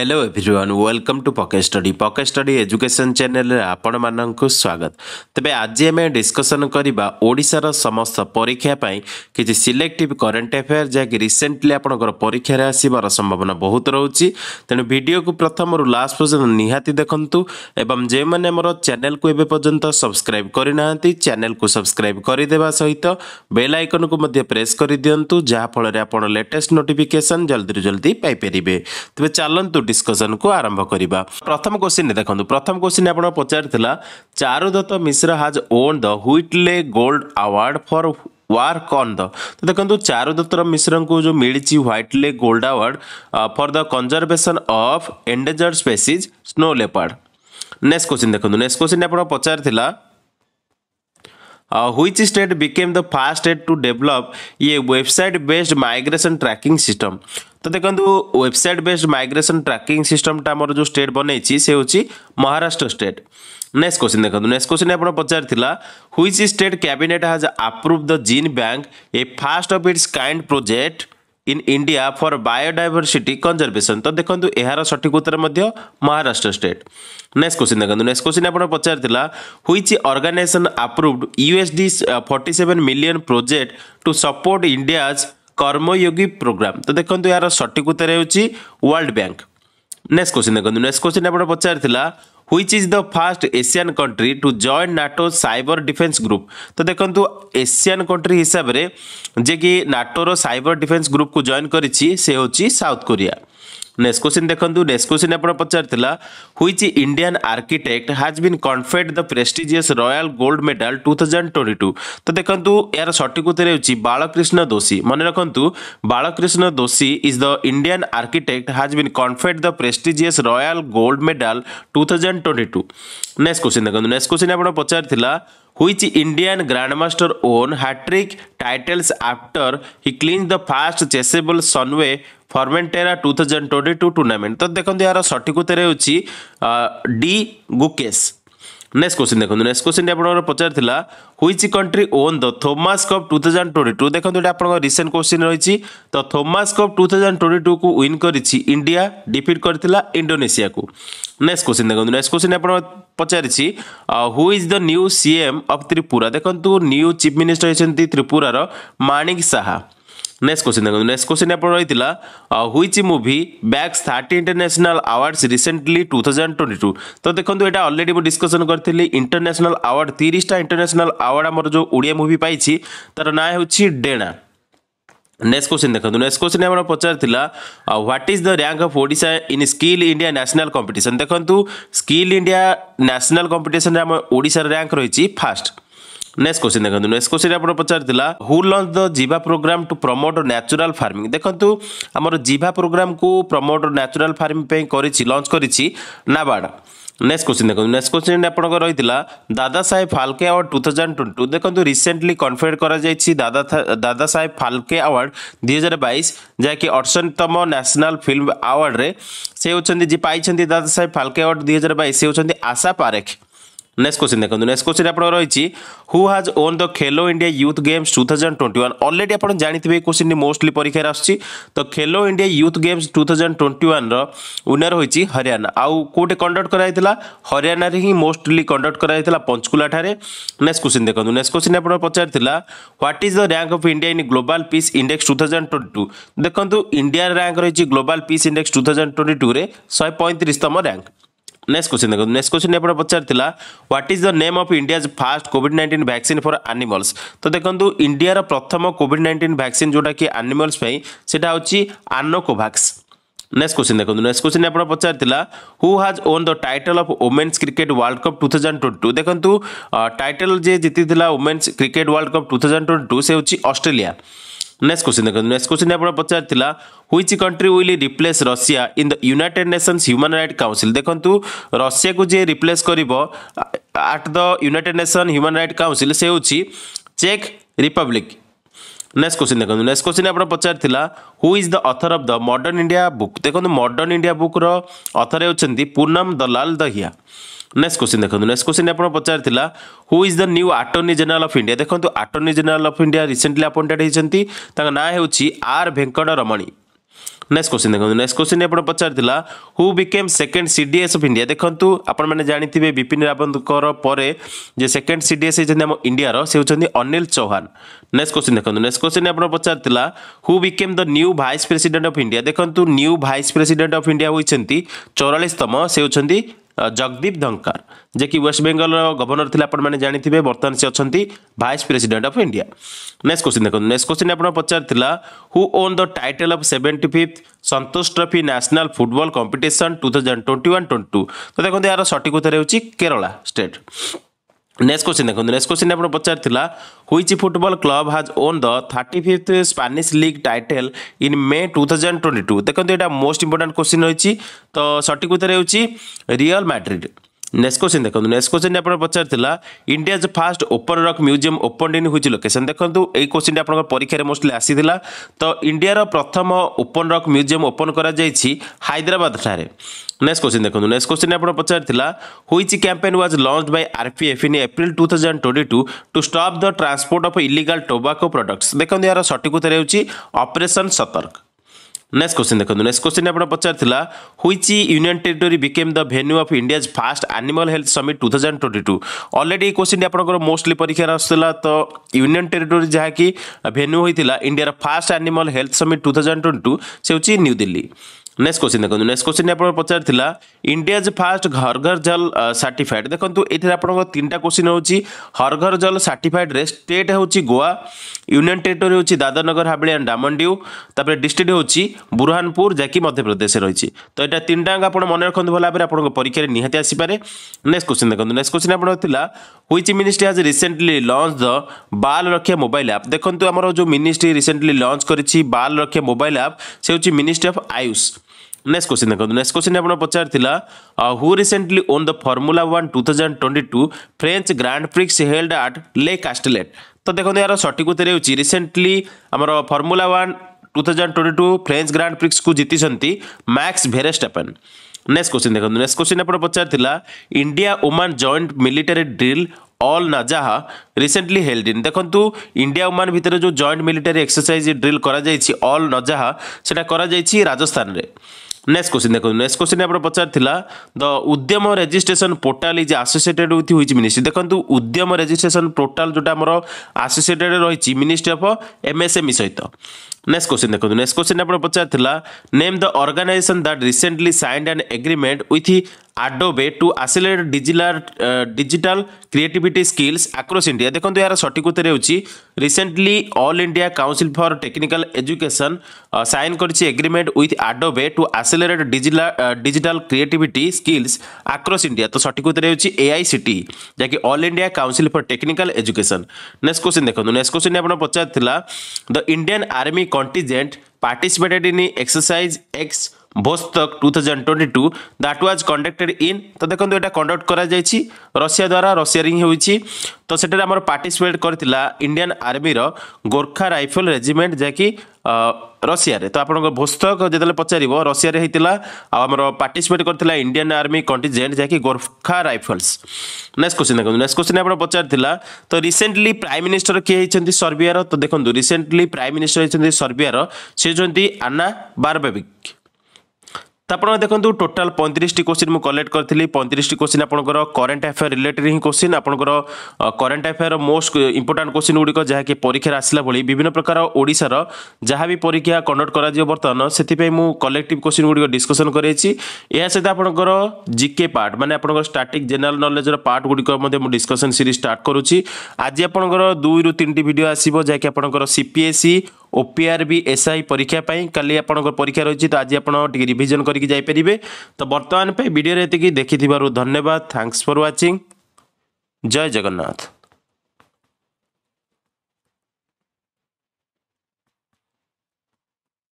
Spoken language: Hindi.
hello everyone welcome to pocket study pocket study education ଚ୍ୟାନେଲରେ ଆପଣମାନଙ୍କୁ ସ୍ୱାଗତ ତେବେ ଆଜି ଆମେ ଡିସ୍କସନ୍ କରିବା ଓଡ଼ିଶାର ସମସ୍ତ ପରୀକ୍ଷା ପାଇଁ କିଛି ସିଲେକ୍ଟିଭ୍ କରେଣ୍ଟ ଆଫେୟାର୍ ଯାହାକି ରିସେଣ୍ଟଲି ଆପଣଙ୍କର ପରୀକ୍ଷାରେ ଆସିବାର ସମ୍ଭାବନା ବହୁତ ରହୁଛି ତେଣୁ ଭିଡ଼ିଓକୁ ପ୍ରଥମରୁ ଲାଷ୍ଟ ପର୍ଯ୍ୟନ୍ତ ନିହାତି ଦେଖନ୍ତୁ ଏବଂ ଯେଉଁମାନେ ଆମର ଚ୍ୟାନେଲକୁ ଏବେ ପର୍ଯ୍ୟନ୍ତ ସବସ୍କ୍ରାଇବ୍ କରିନାହାନ୍ତି ଚ୍ୟାନେଲକୁ ସବସ୍କ୍ରାଇବ୍ କରିଦେବା ସହିତ ବେଲ୍ ଆଇକନ୍କୁ ମଧ୍ୟ ପ୍ରେସ୍ କରିଦିଅନ୍ତୁ ଯାହାଫଳରେ ଆପଣ ଲେଟେଷ୍ଟ ନୋଟିଫିକେସନ୍ ଜଲ୍ଦିରୁ ଜଲ୍ଦି ପାଇପାରିବେ ତେବେ ଚାଲନ୍ତୁ ডিসকসন কু আরম্ভ করা প্রথম কোশ্চিন দেখুন প্রথম কোশ্চিন আপনার পচারিলা Charudatta Mishra has won the Whitley gold award for work on the तो देखो चारुदत्त मिश्र को जो मिली Whitley gold award for the conservation of endangered species snow leopard next question देखो नेक्स्ट क्वेश्चन आप पचार which state became the first state to develop ये website based migration tracking system তো দেখন্তু ওয়েবসাইট বেসড মাইগ্রেশন ট্র্যাকিং সিস্টমটা আমার যে স্টেট বনাইছি সে হচ্ছে মহারাষ্ট্র স্টেট নেক্সট কোশ্চিন দেখুন নেক্সট কোশ্চিন আপনার পচারিলা which state cabinet has approve the gene bank a first of its kind project in India for biodiversity conservation তো দেখুন এর সঠিক উত্তর মধ্যে মহারাষ্ট্র স্টেট নেক্সট কোশ্চিন দেখুন নেক্সট কোশ্চিন আপনার পচারিলা which organisation approved USD forty seven million project to support India's Karmayogi programme তো দেখুন এর সঠিক উত্তর হচ্ছে ওয়ার্ল্ড ব্যাঙ্ক নেক্সট কোশ্চিন দেখুন নেক্সট কোশ্চিন আপনার পচারি which is the first Asian country to join NATO cyber defence group তো দেখুন এসিয়ান কন্ট্রি হিসাবে যে কি নাটোর সাইবর ডিফেন্স গ্রুপকে জয়েন করেছি সে হচ্ছে সাউথ কোরিয়া ନେକ୍ସଟ କ୍ୱେଶ୍ଚିନ୍ ଦେଖନ୍ତୁ ନେକ୍ସଟ କ୍ୱେଶ୍ଚିନ୍ ଆପଣ ପଚାରିଥିଲା which Indian architect has been conferred the prestigious royal gold medal two thousand twenty two ତ ଦେଖନ୍ତୁ ଏହାର ସଠିକ ଉତ୍ତର ହେଉଛି ବାଳକୃଷ୍ଣ ଦୋଷୀ ମନେ ରଖନ୍ତୁ Balkrishna Doshi is the Indian architect has been conferred the prestigious royal gold medal two thousand twenty two next question ଦେଖନ୍ତୁ ନେକ୍ସଟ କ୍ୱେଶ୍ଚିନ୍ ଆପଣ ପଚାରିଥିଲା which Indian grandmaster won hat-trick titles after he clinched the first chessable Sunway Formentera two thousand twenty two tournament ତ ଦେଖନ୍ତୁ ଏହାର ସଠିକ ଉତ୍ତର ହେଉଛି ଡି ଗୁକେଶ ନେକ୍ସଟ କୋଶ୍ଚିନ୍ ଦେଖନ୍ତୁ ନେକ୍ସଟ କୋଶ୍ଚିନ୍ଟି ଆପଣଙ୍କର ପଚାରିଥିଲା which country won the Thomas cup two thousand twenty two ଦେଖନ୍ତୁ ଏଇଟା ଆପଣଙ୍କ ରିସେଣ୍ଟ କୋଶ୍ଚିନ୍ ରହିଛି ତ Thomas cup two thousand twenty ଟୁକୁ ୱିନ୍ କରିଛି ଇଣ୍ଡିଆ ଡିଫିଟ୍ କରିଥିଲା ଇଣ୍ଡୋନେସିଆକୁ ନେକ୍ସଟ କୋଶ୍ଚିନ୍ ଦେଖନ୍ତୁ ନେକ୍ସଟ କୋଶ୍ଚିନ୍ ଆପଣ ପଚାରିଛି who is the new CM of Tripura ଦେଖନ୍ତୁ ନ୍ୟୁ ଚିଫ୍ ମିନିଷ୍ଟର ହେଇଛନ୍ତି ତ୍ରିପୁରାର ମାଣିକ ଶାହା नेक्स्ट क्वेश्चन देखो नेक्स्ट क्वेश्चन आप रही which movie bags thirty international awards recently two thousand twenty two तो देखो तो तो यहाँ अलरेडी मुझे डिस्कसन करी इंटरनेशनाल आवार्ड तीसटा इंटरनेशनाल आवार्ड आम जो ओडिया मुवि पाई तार ना हूँ डेणा नेक्स्ट क्वेश्चन देखो नेक्स्ट क्वेश्चन आम पचार what is the rank of ओडा in skill India national competition देखो स्किल इंडिया न्यासनाल कंपिटन आम ओडार रैंक रही फास्ट ନେକ୍ସଟ କ୍ୱେଶ୍ଚିନ୍ ଦେଖନ୍ତୁ ନେକ୍ସଟ କ୍ୱେଶ୍ଚିନ୍ ଆପଣ ପଚାରିଥିଲା who launch the Jiva programme to promote natural farming ଦେଖନ୍ତୁ ଆମର ଜିଭା ପ୍ରୋଗ୍ରାମ୍କୁ ପ୍ରମୋଟ ନ୍ୟାଚୁରାଲ ଫାର୍ମିଂ ପାଇଁ କରିଛି ଲଞ୍ଚ କରିଛି ନାବାର୍ଡ଼ ନେକ୍ସଟ କ୍ୱେଶ୍ଚିନ୍ ଦେଖନ୍ତୁ ନେକ୍ସଟ କ୍ୱେଶ୍ଚିନ୍ ଆପଣଙ୍କ ରହିଥିଲା Dada Saheb Phalke award two thousand twenty two ଦେଖନ୍ତୁ ରିସେଣ୍ଟଲି କନଫେଡ଼ କରାଯାଇଛି ଦାଦା ଦାଦା ସାହେବ ଫାଲକେ ଆୱାର୍ଡ଼ ଦୁଇହଜାର ବାଇଶ ଯାହାକି ଅଠଷଠିତମ ନ୍ୟାସନାଲ ଫିଲ୍ମ ଆୱାର୍ଡ଼ରେ ସେ ହେଉଛନ୍ତି ଯିଏ ପାଇଛନ୍ତି ଦାଦା ସାହେବ ଫାଲକେ ଆୱାର୍ଡ଼ ଦୁଇ ହଜାର ବାଇଶ ସେ ହେଉଛନ୍ତି ଆଶା ପାରେଖ নেক্সট কোশ্চিন দেখুন নেক্সট কোশ্চিন আপনার রয়েছে who has won the Khelo India youth games two thousand twenty one already আপনার জাঁথিবে এই কোশ্চিনটি মোস্টলি পরীক্ষার আসছে তো Khelo India youth games two thousand twenty ওয়ানর উইনর হয়েছে হরিয়ানা আউ কোটে কন্ডক্ট করা হয়েছিল হরিয়ানার হি মোস্টলি কন্ডক্ট করা হয়েছিল পঞ্চকুলাঠারে নেক্সট কোশ্চিন দেখুন নেক্সট কোশ্চিন আপনার পচারিলা what is the rank of India in global peace index two thousand twenty two দেখুন ইন্ডিয়ার র্যাঙ্ক রয়েছে global peace index two thousand twenty টুরে শহে পঁয়ত্রিশতম র্যাঙ্ক नेक्स्ट क्वेश्चन देखो नेक्स्ट क्वेश्चन आपड़ा पचार what is the name of India first covid nineteen vaccine for animals तो देखो इंडिया प्रथम कोविड नाइंटीन भैक्सीन जोटा कि आनिमल्स सेटा हूँ आनोकोभाक्स नेक्स्ट क्वेश्चन देखो नेक्स्ट क्वेश्चन आप पचार who has won the title of women's cricket world cup two thousand twenty two देखो टाइटल जे जीती women's cricket world cup two thousand twenty two से हूँ ऑस्ट्रेलिया नेक्स्ट क्वेश्चन देखते नेक्स्ट क्वेश्चन आप पचार which country will replace Russia in the United Nations human right council देखो रशिया को जी रिप्लेस कर at the United nation human right council से हो चेक रिपब्लिक ନେକ୍ସଟ କ୍ୱେଶ୍ଚିନ୍ ଦେଖନ୍ତୁ ନେକ୍ସଟ କ୍ୱେଶ୍ଚିନ୍ ଆପଣ ପଚାରିଥିଲା who is the author of the modern India book ଦେଖନ୍ତୁ ମଡର୍ଣ୍ଣ ଇଣ୍ଡିଆ ବୁକ୍ର ଅଥର ହେଉଛନ୍ତି ପୁନମ ଦଲାଲ ଦହିଆ ନେକ୍ସଟ କ୍ୱେଶ୍ଚିନ୍ ଦେଖନ୍ତୁ ନେକ୍ସଟ କ୍ୱେଶ୍ଚିନ୍ ଆପଣ ପଚାରିଥିଲା who is the new attorney general of India ଦେଖନ୍ତୁ attorney general of India recently appointed ହୋଇଛନ୍ତି ତାଙ୍କ ନାଁ ହେଉଛି R Venkataramani next question देखो नेक्स्ट क्वेश्चन आपण पचारिला who became second C CDS of India देखु आपण विपिन रावत पर सेकेंड सी होती आम इंडियार से होती अनिल चौहान नेक्स्ट क्वेश्चन देखो नेक्स्ट क्वेश्चन आपण पचारिला who became the new vice president of India देखु new vice president of India होती चौरालीसतम से होती ଜଗଦୀପ ଧଙ୍କାର ଯେ କି ୱେଷ୍ଟବେଙ୍ଗଲର ଗଭର୍ଣ୍ଣର ଥିଲେ ଆପଣମାନେ ଜାଣିଥିବେ ବର୍ତ୍ତମାନ ସେ ଅଛନ୍ତି vice president of India next question ଦେଖନ୍ତୁ ନେକ୍ସଟ କ୍ୱେଶ୍ଚିନ୍ ଆପଣ ପଚାରିଥିଲା who won the title of seventy fifth Santosh Trophy national football competition two thousand twenty one twenty two ତ ଦେଖନ୍ତୁ ଏହାର ସଠିକ ଉତ୍ତର ହେଉଛି କେରଳ ଷ୍ଟେଟ୍ নেক্সট কোশ্চিন দেখুন নেক্সট কোশ্চিন আপনার পচারিলা which football club has won the thirty fifth Spanish league title in May two thousand twenty two দেখুন এটা মোস্ট ইম্পর্টাট কোশ্চিন রয়েছে তো সঠিক উত্তর হচ্ছে রিয়াল ম্যাড্রিড ନେକ୍ସଟ କ୍ୱେଶ୍ଚିନ୍ ଦେଖନ୍ତୁ ନେକ୍ସଟ କ୍ୱେଶ୍ଚିନ୍ ଆପଣ ପଚାରିଥିଲା India's first open rock museum open in which location ଦେଖନ୍ତୁ ଏଇ କ୍ୱେଶ୍ଚିନ୍ଟି ଆପଣଙ୍କ ପରୀକ୍ଷାରେ ମୋଷ୍ଟଲି ଆସିଥିଲା ତ ଇଣ୍ଡିଆର ପ୍ରଥମ ଓପନ ରକ୍ ମ୍ୟୁଜିୟମ୍ ଓପନ କରାଯାଇଛି ହାଇଦ୍ରାବାଦଠାରେ ନେକ୍ସଟ କ୍ୱେଶ୍ଚିନ୍ ଦେଖନ୍ତୁ ନେକ୍ସଟ କ୍ୱେଶ୍ଚିନ୍ ଆପଣ ପଚାରିଥିଲା which campaign was launch by RPF in April two thousand twenty two to stop the transport of illegal tobacco products ଦେଖନ୍ତୁ ଏହାର ସଠିକ ଉତ୍ତର ହେଉଛି ଅପରେସନ୍ ସତର୍କ ନେକ୍ସଟ କ୍ୱେଶ୍ଚିନ୍ ଦେଖନ୍ତୁ ନେକ୍ସଟ କ୍ୱେଶ୍ଚିନ୍ ଆପଣ ପଚାରିଥିଲା which union territory became the venue of India's first animal health summit two thousand twenty two already ଏଇ କ୍ୱେଶ୍ଚିନ୍ ଆପଣଙ୍କର ମୋଷ୍ଟଲି ପରୀକ୍ଷାରେ ଆସୁଥିଲା ତ ୟୁନିୟନ୍ ଟେରିଟୋରି ଯାହାକି ଭେନ୍ୟୁ ହୋଇଥିଲା ଇଣ୍ଡିଆର first animal health summit two thousand twenty two ସେ ହେଉଛି ନ୍ୟୁ ଦିଲ୍ଲୀ ନେକ୍ସଟ କ୍ୱେଶ୍ଚିନ୍ ଦେଖନ୍ତୁ ନେକ୍ସଟ କ୍ୱେଶ୍ଚିନ୍ ଆପଣଙ୍କ ପଚାରିଥିଲା ଇଣ୍ଡିଆଜ୍ ଫାଷ୍ଟ ହର ଘର ଜଲ ସାର୍ଟିଫାଏଡ୍ ଦେଖନ୍ତୁ ଏଥିରେ ଆପଣଙ୍କ ତିନିଟା କ୍ୱେଶ୍ଚିନ୍ ହେଉଛି ହର ଘର ଜଲ ସାର୍ଟିଫାଏଡ୍ରେ ଷ୍ଟେଟ୍ ହେଉଛି ଗୋଆ ୟୁନିୟନ ଟେରିଟୋରି ହେଉଛି ଦାଦାନଗର ହାବଳି ଆଣ୍ଡ ଡାମନଡିଉ ତାପରେ ଡିଷ୍ଟ୍ରିକ୍ଟ ହେଉଛି ବୁରହାନପୁର ଯାହାକି ମଧ୍ୟପ୍ରଦେଶରେ ରହିଛି ତ ଏଇଟା ତିନିଟାଙ୍କ ଆପଣ ମନେ ରଖନ୍ତୁ ଭଲ ଭାବରେ ଆପଣଙ୍କ ପରୀକ୍ଷାରେ ନିହାତି ଆସିପାରେ ନେକ୍ସଟ କ୍ୱେଶ୍ଚିନ୍ ଦେଖନ୍ତୁ ନେକ୍ସଟ କ୍ୱେଶ୍ଚିନ୍ ଆପଣଙ୍କ ଥିଲା which ministry has recently launch the Bal Raksha mobile app ଦେଖନ୍ତୁ ଆମର ଯେଉଁ ମିନିଷ୍ଟ୍ରି ରିସେଣ୍ଟଲି ଲଞ୍ଚ କରିଛି ବାଲ ରକ୍ଷା ମୋବାଇଲ୍ ଆପ୍ ସେ ହେଉଛି ministry of Ayush next question देखो नेक्स्ट क्वेश्चन आपड़ पचार who recently won the Formula One two thousand twenty two French Grand Prix held at Le Castellet तो देखो यार सठिक उत्तर हो रिसेंटली आमर Formula One two thousand twenty two French Grand Prix को जीति मैक्स भेरेस्टापेन नेक्स्ट क्वेश्चन देखो नेक्स्ट क्वेश्चन आपड़ पचार India Oman joint military drill Al Najah recently held in দেখন্তু ইন্ডিয়া ওমান ভিতরে যে জয়েন্ট মিলিটারি এক্সরসাইজ ড্রিল করা যাইছি অল নজাহা সেটা করা যাইছি नेक्स्ट क्वेश्चन देखो नेक्स्ट क्वेश्चन आप पचार the Udyam registration portal is associated with which ministry देखो उद्यम रेजिस्ट्रेसन पोर्टाल जो आसोसीएटेड रही मिनिस्ट्री अफ एमएसएमई सहित नेक्स्ट क्वेश्चन देखो नेक्स्ट क्वेश्चन आप पचार name the organisation that recently signed an agreement with Adobe to accelerate ডিজিলার digital creativity skills across India দেখুন এর সঠিক উত্তর হচ্ছে recently All India Council for Technical Education sign করেছে agreement with Adobe to accelerate ডিজিলার digital creativity skills across India তো সঠিক উত্তর হচ্ছে এআইসিটি যা কি All India Council for Technical Education next question দেখুন নেক্সট কোশ্চিন আপনার পচার লা the Indian army contingent participated in exercise ex Vostok two thousand twenty two that was conducted in ତ ଦେଖନ୍ତୁ ଏଇଟା କଣ୍ଡକ୍ଟ କରାଯାଇଛି ରଷିଆ ଦ୍ୱାରା ରଷିଆରେ ହିଁ ହେଉଛି ତ ସେଠାରେ ଆମର ପାର୍ଟିସିପେଟ୍ କରିଥିଲା ଇଣ୍ଡିଆନ୍ ଆର୍ମିର ଗୋର୍ଖା ରାଇଫଲ ରେଜିମେଣ୍ଟ ଯାହାକି ରଷିଆରେ ତ ଆପଣଙ୍କ ଭୋସ୍ତକ ଯେତେବେଳେ ପଚାରିବ ରଷିଆରେ ହେଇଥିଲା ଆଉ ଆମର ପାର୍ଟିସିପେଟ୍ କରିଥିଲା ଇଣ୍ଡିଆନ୍ ଆର୍ମି କଣ୍ଟିଜେଣ୍ଟ ଯାହାକି ଗୋର୍ଖା ରାଇଫଲ୍ସ ନେକ୍ସଟ କ୍ୱେଶ୍ଚିନ୍ ଦେଖନ୍ତୁ ନେକ୍ସଟ କ୍ୱେଶ୍ଚିନ୍ ଆପଣ ପଚାରିଥିଲା ତ ରିସେଣ୍ଟଲି ପ୍ରାଇମ୍ ମିନିଷ୍ଟର କିଏ ହେଇଛନ୍ତି ସର୍ବିଆର ତ ଦେଖନ୍ତୁ ରିସେଣ୍ଟଲି ପ୍ରାଇମ୍ ମିନିଷ୍ଟର ହେଇଛନ୍ତି ସର୍ବିଆର ସେ ହେଉଛନ୍ତି ଆନା ବାରବେବିକ୍ তাপনে দেখন্তু টোটাল 35 টি কোশ্চিন মু কালেক্ট কৰিলি 35 টি কোশ্চিন আপনকৰ কাৰেন্ট অ্যাফেয়াৰ ৰিলেটেড হি কোশ্চিন আপনকৰ current affair most important question উডিক যাহা কি পৰীক্ষা আছিলা বলি বিভিন্ন প্ৰকাৰ ওড়িশাৰ যাহা বি পৰীক্ষা কনডাক্ট কৰা যিও বৰ্তমান সেতি পে মু কালেক্টিভ কোশ্চিন উডিক ডিসকাশন কৰিছি ইয়া সৈতে আপনকৰ জিকে পাৰ্ট মানে আপনকৰ ষ্টেটিক জেনাৰেল নলেজৰ পাৰ্ট উডিক মধ্যে মু ডিসকাশন সিৰিজ স্টাৰ্ট কৰুচি আজি আপনকৰ দুই ৰু তিনিটি ভিডিও আসিব যাহা কি আপনকৰ সিপিএসসি ओपीआरबि एस आई परीक्षा पर कल आप परीक्षा रही तो आज आप रिविजन करेंगे तो बर्तमान पर भिडियो ये देखी थी धन्यवाद थैंक्स फॉर वाचिंग जय जगन्नाथ